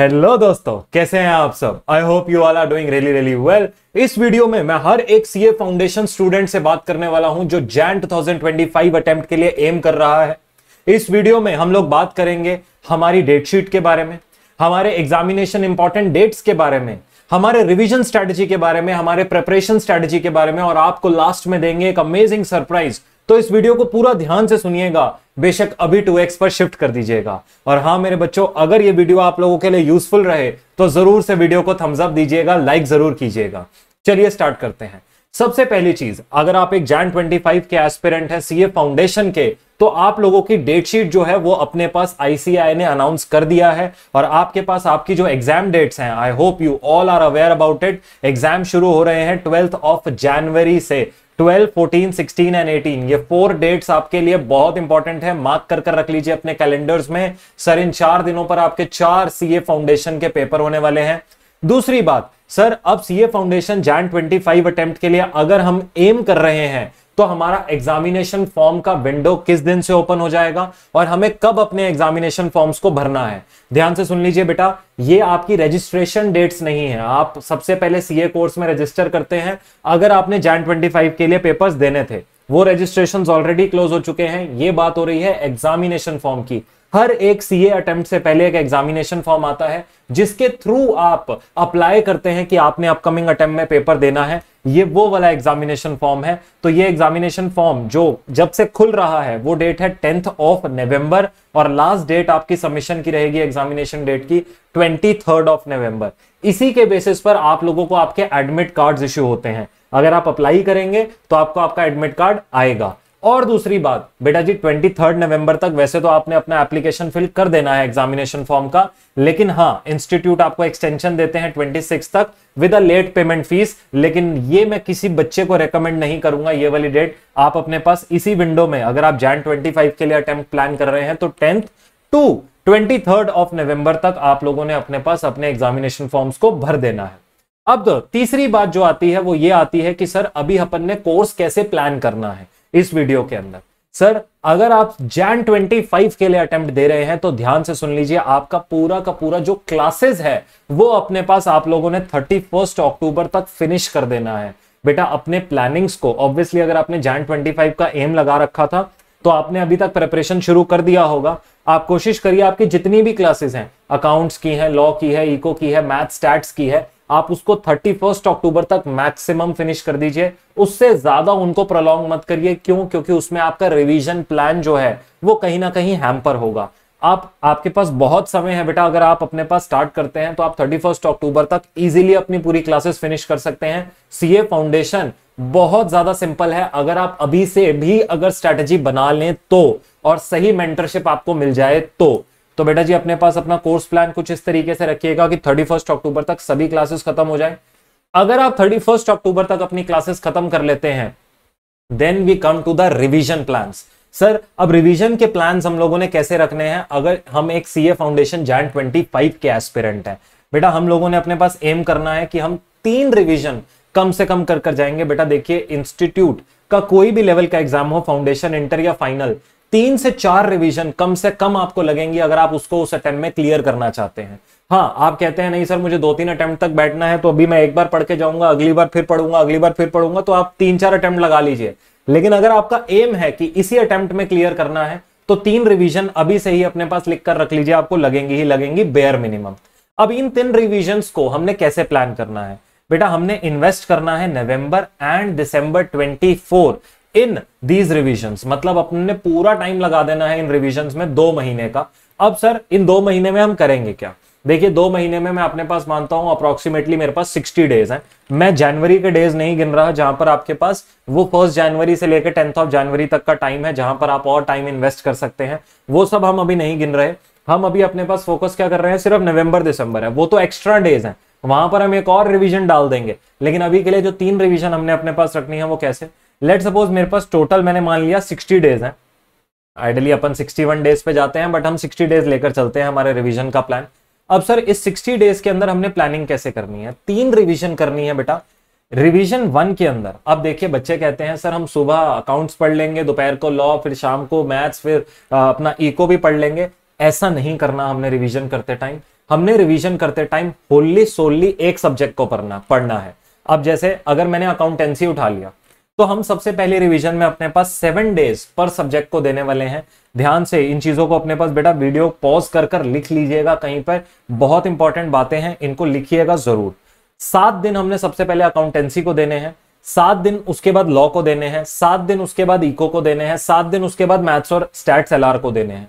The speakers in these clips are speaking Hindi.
हेलो दोस्तों कैसे हैं आप सब I hope you all are doing really really well इस वीडियो में मैं हर एक सीए फाउंडेशन स्टूडेंट से बात करने वाला हूं जो जैन 2025 अटेम्प्ट के लिए एम कर रहा है इस वीडियो में हम लोग बात करेंगे हमारी डेटशीट के बारे में हमारे एग्जामिनेशन इंपॉर्टेंट डेट्स के बारे में हमारे रिविजन स्ट्रैटेजी के बारे में हमारे प्रेपरेशन स्ट्रैटेजी के बारे में और आपको लास्ट में देंगे एक अमेजिंग सरप्राइज तो इस वीडियो को पूरा ध्यान से सुनिएगा बेशक अभी 2x पर शिफ्ट कर दीजिएगा और हाँ मेरे बच्चों अगर ये वीडियो आप लोगों के लिए यूजफुल रहे तो जरूर से वीडियो को थम्स अप दीजिएगा लाइक जरूर कीजिएगा चलिए स्टार्ट करते हैं सबसे पहली चीज अगर आप एक जैन 25 के एस्पिरेंट हैं सीए फाउंडेशन के तो आप लोगों की डेटशीट जो है वो अपने पास आईसीआई ने अनाउंस कर दिया है और आपके पास आपकी जो एग्जाम डेट्स हैं I hope you all are aware about it exam शुरू हो रहे हैं ट्वेल्थ ऑफ जनवरी से twelve fourteen sixteen and eighteen ये फोर डेट्स आपके लिए बहुत इंपॉर्टेंट है मार्क कर कर रख लीजिए अपने कैलेंडर्स में सर इन चार दिनों पर आपके चार सीए फाउंडेशन के पेपर होने वाले हैं दूसरी बात सर अब सीए फाउंडेशन जैन 25 अटेम्प्ट के लिए अगर हम एम कर रहे हैं तो हमारा एग्जामिनेशन फॉर्म का विंडो किस दिन से ओपन हो जाएगा और हमें कब अपने एग्जामिनेशन फॉर्म्स को भरना है ध्यान से सुन लीजिए बेटा ये आपकी रजिस्ट्रेशन डेट्स नहीं है आप सबसे पहले सीए कोर्स में रजिस्टर करते हैं अगर आपने जैन फाइव के लिए पेपर्स देने थे वो रजिस्ट्रेशन ऑलरेडी क्लोज हो चुके हैं ये बात हो रही है एग्जामिनेशन फॉर्म की हर एक सीए अटेम्प्ट से पहले एक एग्जामिनेशन फॉर्म आता है जिसके थ्रू आप अप्लाई करते हैं कि आपने अपकमिंग अटेम्प्ट में पेपर देना है ये वो वाला एग्जामिनेशन फॉर्म है तो ये एग्जामिनेशन फॉर्म जो जब से खुल रहा है वो डेट है टेंथ ऑफ नवंबर और लास्ट डेट आपकी सबमिशन की रहेगी एग्जामिनेशन डेट की ट्वेंटी ऑफ नवंबर इसी के बेसिस पर आप लोगों को आपके एडमिट कार्ड इश्यू होते हैं अगर आप अप्लाई करेंगे तो आपको आपका एडमिट कार्ड आएगा और दूसरी बात बेटा जी ट्वेंटी थर्ड नवंबर तक वैसे तो आपने अपना एप्लीकेशन फिल कर देना है एग्जामिनेशन फॉर्म का लेकिन हाँ इंस्टीट्यूट आपको एक्सटेंशन देते हैं ट्वेंटी सिक्स तक with a late payment fees लेकिन ये मैं किसी बच्चे को रेकमेंड नहीं करूंगा ये वाली डेट आप अपने पास इसी विंडो में अगर आप जैन ट्वेंटी के लिए अटेम्प्ट प्लान कर रहे हैं तो टेंथ टू ट्वेंटी ऑफ नवंबर तक आप लोगों ने अपने पास अपने एग्जामिनेशन फॉर्म्स को भर देना है अब तो तीसरी बात जो आती है वो ये आती है कि सर अभी अपन ने कोर्स कैसे प्लान करना है इस वीडियो के अंदर सर अगर आप जैन 25 के लिए अटेम्प्ट दे रहे हैं तो ध्यान से सुन लीजिए आपका पूरा का पूरा जो क्लासेस है वो अपने पास आप लोगों ने 31 अक्टूबर तक फिनिश कर देना है बेटा अपने प्लानिंग्स को ऑब्वियसली अगर आपने जैन 25 का एम लगा रखा था तो आपने अभी तक प्रिपरेशन शुरू कर दिया होगा आप कोशिश करिए आपकी जितनी भी क्लासेस हैं अकाउंट्स की है लॉ की है इको की है मैथ स्टैट्स की है आप उसको थर्टी फर्स्ट अक्टूबर तक मैक्सिमम फिनिश कर दीजिए उससे ज्यादा उनको प्रोलॉन्ग मत करिए क्यों क्योंकि उसमें आपका रिवीजन प्लान जो है वो कहीं ना कहीं हैम्पर होगा आप आपके पास बहुत समय है बेटा अगर आप अपने पास स्टार्ट करते हैं तो आप थर्टी फर्स्ट अक्टूबर तक इजीली अपनी पूरी क्लासेस फिनिश कर सकते हैं सीए फाउंडेशन बहुत ज्यादा सिंपल है अगर आप अभी से भी अगर स्ट्रैटेजी बना लें तो और सही मेंटरशिप आपको मिल जाए तो तो बेटा जी अपने पास अपना कोर्स प्लान कुछ इस तरीके से रखिएगा कि थर्टी अक्टूबर तक सभी क्लासेस खत्म हो जाए अगर आप थर्टी अक्टूबर तक अपनी क्लासेस खत्म कर लेते हैं then we come to the revision plan sir अब रिवीजन के प्लान हम लोगों ने कैसे रखने हैं अगर हम एक सीए फाउंडेशन जैन 25 के एस्पिरेंट हैं बेटा हम लोगों ने अपने पास एम करना है कि हम तीन रिवीजन कम से कम कर कर जाएंगे बेटा देखिए इंस्टीट्यूट का कोई भी लेवल का एग्जाम हो फाउंडेशन इंटर या फाइनल तीन से चार रिवीजन कम से कम आपको लगेंगी अगर आप उसको उस अटेम्प्ट में क्लियर करना चाहते हैं हाँ आप कहते हैं नहीं सर मुझे दो तीन अटेम्प्ट तक बैठना है तो अभी मैं एक बार पढ़ के जाऊंगा अगली बार फिर पढ़ूंगा अगली बार फिर पढ़ूंगा तो आप तीन चार अटेम्प्ट लगा लीजिए लेकिन अगर आपका एम है कि इसी अटेम्प्ट में क्लियर करना है तो तीन रिविजन अभी से ही अपने पास लिख कर रख लीजिए आपको लगेंगी ही लगेंगी बेयर मिनिमम अब इन तीन रिविजन को हमने कैसे प्लान करना है बेटा हमने इन्वेस्ट करना है नवंबर एंड दिसंबर 24 इन दीज रिविजन मतलब अपने पूरा टाइम लगा देना है इन रिविजन में दो महीने का अब सर इन दो महीने में हम करेंगे क्या देखिए दो महीने में मैं अपने पास मानता हूं अप्रोक्सीमेटली मेरे पास 60 डेज हैं मैं जनवरी के डेज नहीं गिन रहा जहां पर आपके पास वो फर्स्ट जनवरी से लेकर टेंथ ऑफ जनवरी तक का टाइम है जहां पर आप और टाइम इन्वेस्ट कर सकते हैं वो सब हम अभी नहीं गिन रहे हम अभी अपने पास फोकस क्या कर रहे हैं सिर्फ नवंबर दिसंबर है वो तो एक्स्ट्रा डेज है वहां पर हम एक और रिविजन डाल देंगे लेकिन अभी के लिए जो तीन रिविजन हमने अपने पास रखनी है वो कैसे लेट सपोज मेरे पास टोटल मैंने मान लिया सिक्सटी डेज है आइडली अपन सिक्सटी वन डेज पे जाते हैं बट हम सिक्सटी डेज लेकर चलते हैं हमारे रिविजन का प्लान अब सर इस सिक्सटी डेज के अंदर हमने प्लानिंग कैसे करनी है तीन रिविजन करनी है बेटा रिवीजन वन के अंदर अब देखिए बच्चे कहते हैं सर हम सुबह अकाउंट्स पढ़ लेंगे दोपहर को लॉ फिर शाम को मैथ्स फिर अपना इको भी पढ़ लेंगे ऐसा नहीं करना हमने रिविजन करते टाइम हमने रिविजन करते टाइम होली सोली एक सब्जेक्ट को पढ़ना पढ़ना है अब जैसे अगर मैंने अकाउंटेंसी उठा लिया तो हम सबसे पहले रिवीजन में अपने पास सेवन डेज पर सब्जेक्ट को देने वाले हैं ध्यान से इन चीजों को अपने पास बेटा वीडियो पॉज कर कर लिख लीजिएगा कहीं पर बहुत इंपॉर्टेंट बातें हैं इनको लिखिएगा जरूर सात दिन हमने सबसे पहले अकाउंटेंसी को देने हैं सात दिन उसके बाद लॉ को देने हैं सात दिन उसके बाद इको को देने हैं सात दिन उसके बाद मैथ्स और स्टैट्स एल को देने हैं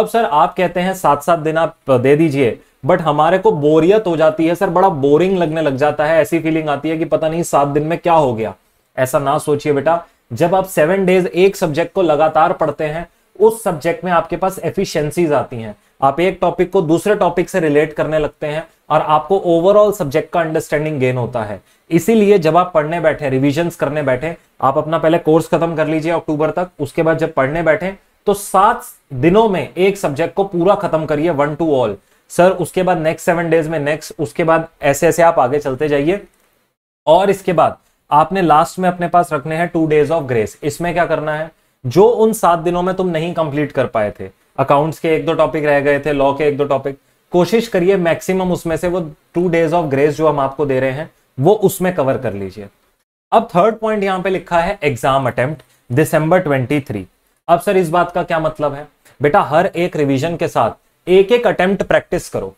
अब सर आप कहते हैं सात सात दिन आप दे दीजिए बट हमारे को बोरियत हो जाती है सर बड़ा बोरिंग लगने लग जाता है ऐसी फीलिंग आती है कि पता नहीं सात दिन में क्या हो गया ऐसा ना सोचिए बेटा जब आप सेवन डेज एक सब्जेक्ट को लगातार पढ़ते हैं उस सब्जेक्ट में आपके पास एफिशिएंसीज आती हैं आप एक टॉपिक को दूसरे टॉपिक से रिलेट करने लगते हैं और आपको ओवरऑल सब्जेक्ट का अंडरस्टैंडिंग गेन होता है इसीलिए जब आप पढ़ने बैठे रिविजन करने बैठे आप अपना पहले कोर्स खत्म कर लीजिए अक्टूबर तक उसके बाद जब पढ़ने बैठे तो सात दिनों में एक सब्जेक्ट को पूरा खत्म करिए वन टू ऑल सर उसके बाद नेक्स्ट सेवन डेज में नेक्स्ट उसके बाद ऐसे ऐसे आप आगे चलते जाइए और इसके बाद आपने लास्ट में अपने पास रखने हैं टू डेज ऑफ ग्रेस इसमें क्या करना है जो उन सात दिनों में तुम नहीं कंप्लीट कर पाए थे अकाउंट्स के एक दो टॉपिक रह गए थे लॉ के एक दो टॉपिक कोशिश करिए मैक्सिमम उसमें से वो टू डेज ऑफ ग्रेस जो हम आपको दे रहे हैं वो उसमें कवर कर लीजिए अब थर्ड पॉइंट यहां पे लिखा है एग्जाम अटेम्प्ट दिसंबर 23 अब सर इस बात का क्या मतलब है बेटा हर एक रिवीजन के साथ एक एक अटेम्प्ट प्रैक्टिस करो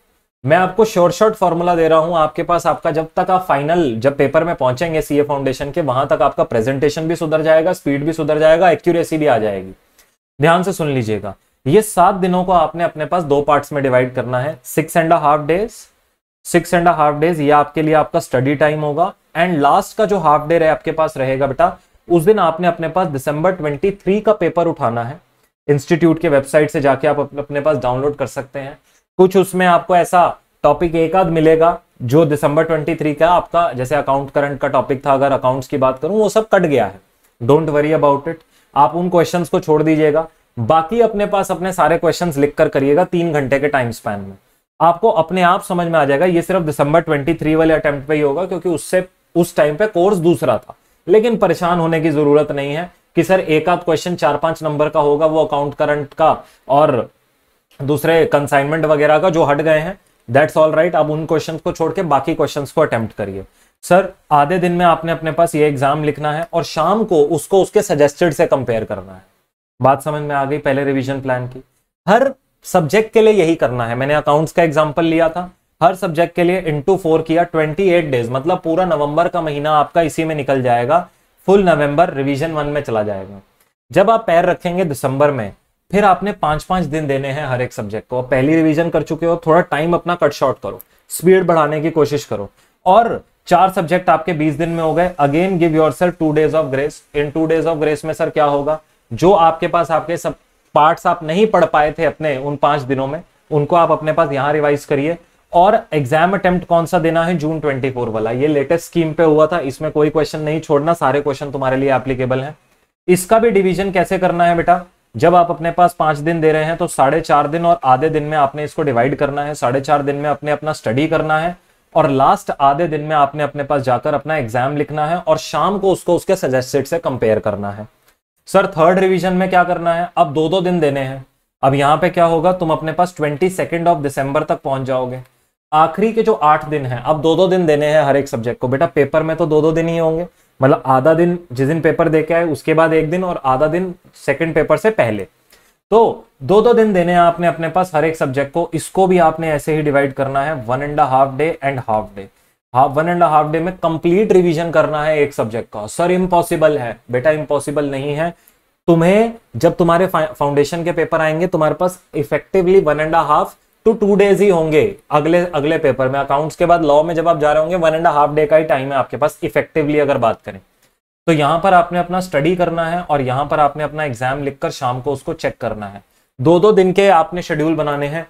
मैं आपको शॉर्ट शॉर्ट फॉर्मूला दे रहा हूं आपके पास आपका जब तक आप फाइनल जब पेपर में पहुंचेंगे सीए फाउंडेशन के वहां तक आपका प्रेजेंटेशन भी सुधर जाएगा स्पीड भी सुधर जाएगा एक्यूरेसी भी आ जाएगी ध्यान से सुन लीजिएगा ये सात दिनों को आपने अपने पास दो पार्ट्स में डिवाइड करना है six and half days six and half days ये आपके लिए आपका स्टडी टाइम होगा एंड लास्ट का जो हाफ डे रहे आपके पास रहेगा बेटा उस दिन आपने अपने पास दिसंबर ट्वेंटी का पेपर उठाना है इंस्टीट्यूट के वेबसाइट से जाके आप अपने पास डाउनलोड कर सकते हैं कुछ उसमें आपको ऐसा टॉपिक एक आध मिलेगा जो दिसंबर 23 का आपका जैसे अकाउंट करंट का टॉपिक था अगर अकाउंट्स की बात करूं वो सब कट गया है डोंट वरी अबाउट इट आप उन क्वेश्चंस को छोड़ दीजिएगा बाकी अपने पास अपने सारे क्वेश्चंस लिख कर करिएगा तीन घंटे के टाइम स्पैन में आपको अपने आप समझ में आ जाएगा ये सिर्फ दिसंबर ट्वेंटी वाले अटेम्प्ट ही होगा क्योंकि उससे उस टाइम पे कोर्स दूसरा था लेकिन परेशान होने की जरूरत नहीं है कि सर एक आध क्वेश्चन चार पांच नंबर का होगा वो अकाउंट करंट का और दूसरे कंसाइनमेंट वगैरह का जो हट गए हैं दैट्स ऑल राइट अब उन क्वेश्चन को छोड़ के बाकी क्वेश्चन को अटेम्प्ट करिए सर आधे दिन में आपने अपने पास ये एग्जाम लिखना है और शाम को उसको उसके सजेस्टेड से कंपेयर करना है बात समझ में आ गई पहले रिविजन प्लान की हर सब्जेक्ट के लिए यही करना है मैंने अकाउंट्स का एग्जाम्पल लिया था हर सब्जेक्ट के लिए इंटू फोर किया ट्वेंटी एट डेज मतलब पूरा नवंबर का महीना आपका इसी में निकल जाएगा फुल नवंबर रिवीजन वन में चला जाएगा जब आप पैर रखेंगे दिसंबर में फिर आपने पांच पांच दिन देने हैं हर एक सब्जेक्ट को पहली रिवीजन कर चुके हो थोड़ा टाइम अपना कट शॉर्ट करो स्पीड बढ़ाने की कोशिश करो और चार सब्जेक्ट आपके बीस दिन में हो गए again give yourself two days of grace in two days of grace में सर क्या होगा जो आपके पास आपके सब पार्ट्स आप नहीं पढ़ पाए थे अपने उन पांच दिनों में उनको आप अपने पास यहाँ रिवाइज करिए और एग्जाम अटेम्प्ट कौन सा देना है जून 24 वाला ये लेटेस्ट स्कीम पे हुआ था इसमें कोई क्वेश्चन नहीं छोड़ना सारे क्वेश्चन तुम्हारे लिए एप्लीकेबल हैं इसका भी डिवीजन कैसे करना है बेटा जब आप अपने पास पांच दिन दे रहे हैं तो साढ़े चार दिन और आधे दिन में आपने इसको डिवाइड करना है साढ़े चार दिन में अपने अपना स्टडी करना है और लास्ट आधे दिन में आपने अपने पास जाकर अपना एग्जाम लिखना है और शाम को उसको उसके सजेस्टेड से कंपेयर करना है सर थर्ड रिविजन में क्या करना है अब दो दो दिन देने हैं अब यहां पर क्या होगा तुम अपने पास ट्वेंटी सेकेंड ऑफ दिसंबर तक पहुंच जाओगे आखिरी के जो आठ दिन है अब दो दो दिन देने हैं हर एक सब्जेक्ट को बेटा पेपर में तो दो दो दिन ही होंगे मतलब आधा दिन जिस दिन पेपर दे के आए उसके बाद एक दिन और आधा दिन सेकंड पेपर से पहले तो दो दो दिन देने हैं आपने अपने पास हर एक सब्जेक्ट को इसको भी आपने ऐसे ही डिवाइड करना है one and half day and half day half one and half day में कंप्लीट रिवीजन करना है एक सब्जेक्ट का सर इम्पॉसिबल है बेटा इम्पॉसिबल नहीं है तुम्हें जब तुम्हारे फाउंडेशन के पेपर आएंगे तुम्हारे पास effectively one and half to two days ही होंगे अगले अगले पेपर में अकाउंट्स के बाद लॉ में जब आप जा रहे होंगे वन एंड हाफ डे का ही टाइम है आपके पास इफेक्टिवली अगर बात करें तो यहां पर आपने अपना स्टडी करना है और यहां पर आपने अपना एग्जाम लिखकर शाम को उसको चेक करना है दो दो दिन के आपने शेड्यूल बनाने हैं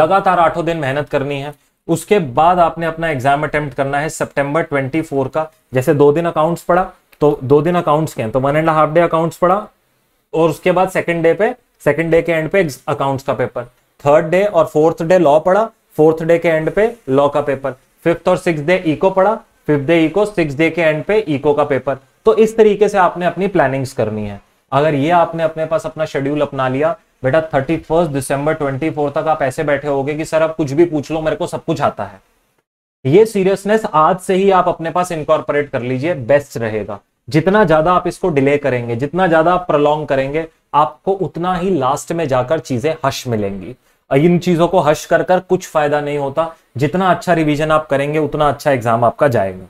लगातार आठों दिन मेहनत करनी है उसके बाद आपने अपना एग्जाम अटेम्प्ट करना है सितंबर 24 का जैसे दो दिन अकाउंट्स पढ़ा तो दो दिन अकाउंट्स के हैं तो one and half day accounts पढ़ा और उसके बाद सेकंड डे पे सेकंड डे के एंड पे अकाउंट्स का पेपर थर्ड डे और फोर्थ डे लॉ पढ़ा फोर्थ डे के एंड पे लॉ का पेपर फिफ्थ और सिक्स डे इको पढ़ा fifth day eco six day के एंड पे इको का पेपर तो इस तरीके से आपने अपनी प्लानिंग्स करनी है अगर ये आपने अपने पास अपना शेड्यूल अपना लिया बेटा थर्टी फर्स्ट दिसंबर ट्वेंटी फोर तक आप ऐसे बैठे होगे कि सर आप कुछ भी पूछ लो मेरे को सब कुछ आता है ये सीरियसनेस आज से ही आप अपने पास इंकॉर्पोरेट कर लीजिए बेस्ट रहेगा जितना ज्यादा आप इसको डिले करेंगे जितना ज्यादा आप प्रलोंग करेंगे आपको उतना ही लास्ट में जाकर चीजें हश मिलेंगी इन चीजों को हश कर कर कुछ फायदा नहीं होता जितना अच्छा रिवीजन आप करेंगे उतना अच्छा एग्जाम आपका जाएगा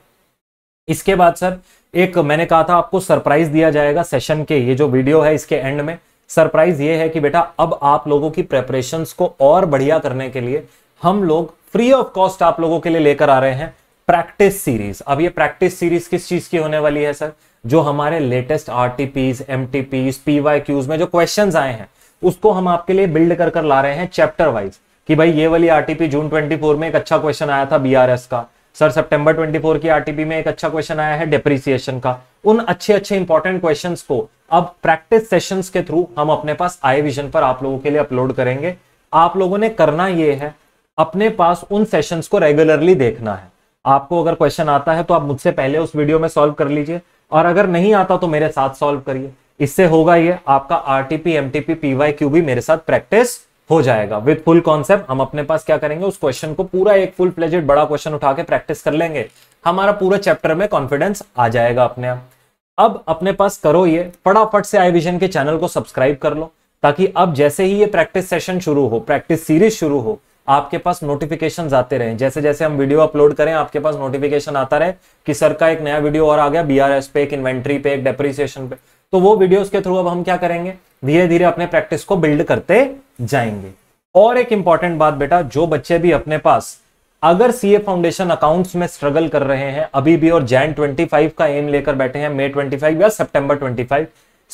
इसके बाद सर एक मैंने कहा था आपको सरप्राइज दिया जाएगा सेशन के ये जो वीडियो है इसके एंड में सरप्राइज ये है कि बेटा अब आप लोगों की प्रेपरेशन को और बढ़िया करने के लिए हम लोग फ्री ऑफ कॉस्ट आप लोगों के लिए लेकर आ रहे हैं प्रैक्टिस सीरीज अब ये प्रैक्टिस सीरीज किस चीज की होने वाली है सर जो हमारे latest RTPs MTPs PYQs में जो क्वेश्चंस आए हैं उसको हम आपके लिए बिल्ड कर कर ला रहे हैं चैप्टर वाइज कि भाई ये वाली आरटीपी जून 24 में एक अच्छा क्वेश्चन आया था बीआरएस का सर सितंबर 24 की आरटीपी में एक अच्छा क्वेश्चन आया है डेप्रिसिएशन का उन अच्छे अच्छे इंपॉर्टेंट क्वेश्चंस को अब प्रैक्टिस सेशंस के थ्रू हम अपने पास आई विजन पर आप लोगों के लिए अपलोड करेंगे आप लोगों ने करना ये है अपने पास उन सेशन को रेगुलरली देखना है आपको अगर क्वेश्चन आता है तो आप मुझसे पहले उस वीडियो में सॉल्व कर लीजिए और अगर नहीं आता तो मेरे साथ सॉल्व करिए इससे होगा ये आपका आरटीपी एमटीपी पीवाई क्यू भी मेरे साथ प्रैक्टिस हो जाएगा विद फुल कॉन्सेप्ट हम अपने पास क्या करेंगे उस क्वेश्चन को पूरा एक फुल प्लेजेड बड़ा क्वेश्चन उठा के प्रैक्टिस कर लेंगे हमारा पूरा चैप्टर में कॉन्फिडेंस आ जाएगा अपने आप अब अपने पास करो ये फटाफट से आई विजन के चैनल को सब्सक्राइब कर लो ताकि अब जैसे ही ये प्रैक्टिस सेशन शुरू हो प्रैक्टिस सीरीज शुरू हो आपके पास नोटिफिकेशन आते रहे जैसे जैसे हम वीडियो अपलोड करें आपके पास नोटिफिकेशन आता रहे कि सर का एक नया वीडियो और आ गया एस पे एक इन्वेंट्री पे एक डेप्रिसिएशन पे तो वो वीडियोस के थ्रू अब हम क्या करेंगे धीरे धीरे अपने प्रैक्टिस को बिल्ड करते जाएंगे और एक इंपॉर्टेंट बात बेटा जो बच्चे भी अपने पास अगर सीए फाउंडेशन अकाउंट्स में स्ट्रगल कर रहे हैं अभी भी और जैन 25 का एम लेकर बैठे हैं मे 25 या सितंबर 25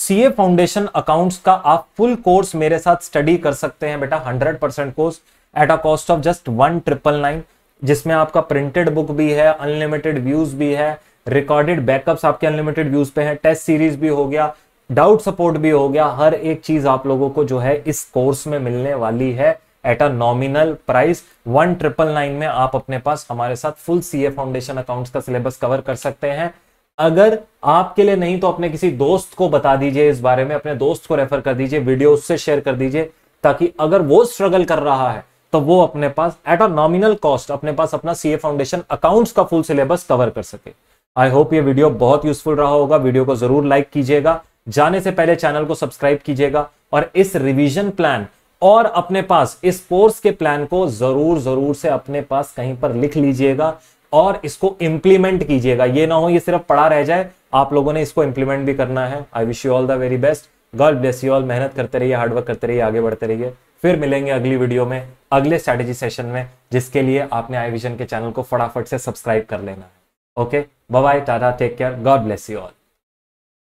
सीए फाउंडेशन अकाउंट्स का आप फुल कोर्स मेरे साथ स्टडी कर सकते हैं बेटा 100 percent course at a cost of just one triple nine जिसमें आपका प्रिंटेड बुक भी है अनलिमिटेड व्यूज भी है रिकॉर्डेड बैकअप्स आपके अनलिमिटेड व्यूज पे हैं टेस्ट सीरीज भी हो गया डाउट सपोर्ट भी हो गया हर एक चीज आप लोगों को जो है इस कोर्स में मिलने वाली है at a nominal price one triple nine में आप अपने पास हमारे साथ फुल ए फाउंडेशन अकाउंट्स का सिलेबस कवर कर सकते हैं अगर आपके लिए नहीं तो अपने किसी दोस्त को बता दीजिए इस बारे में अपने दोस्त को रेफर कर दीजिए वीडियो उससे शेयर कर दीजिए ताकि अगर वो स्ट्रगल कर रहा है तो वो अपने पास एट अ नॉमिनल कॉस्ट अपने पास अपना सी ए फाउंडेशन अकाउंट्स का फुल सिलेबस कवर कर सके आई होप ये वीडियो बहुत यूजफुल रहा होगा वीडियो को जरूर लाइक कीजिएगा जाने से पहले चैनल को सब्सक्राइब कीजिएगा और इस रिवीजन प्लान और अपने पास इस कोर्स के प्लान को जरूर जरूर से अपने पास कहीं पर लिख लीजिएगा और इसको इंप्लीमेंट कीजिएगा ये ना हो ये सिर्फ पड़ा रह जाए आप लोगों ने इसको इंप्लीमेंट भी करना है I wish you all the very best God bless you all मेहनत करते रहिए हार्डवर्क करते रहिए आगे बढ़ते रहिए फिर मिलेंगे अगली वीडियो में अगले स्ट्रैटेजी सेशन में जिसके लिए आपने आई विजन के चैनल को फटाफट से सब्सक्राइब कर लेना है okay Bye bye, Tata, take care. God bless you all.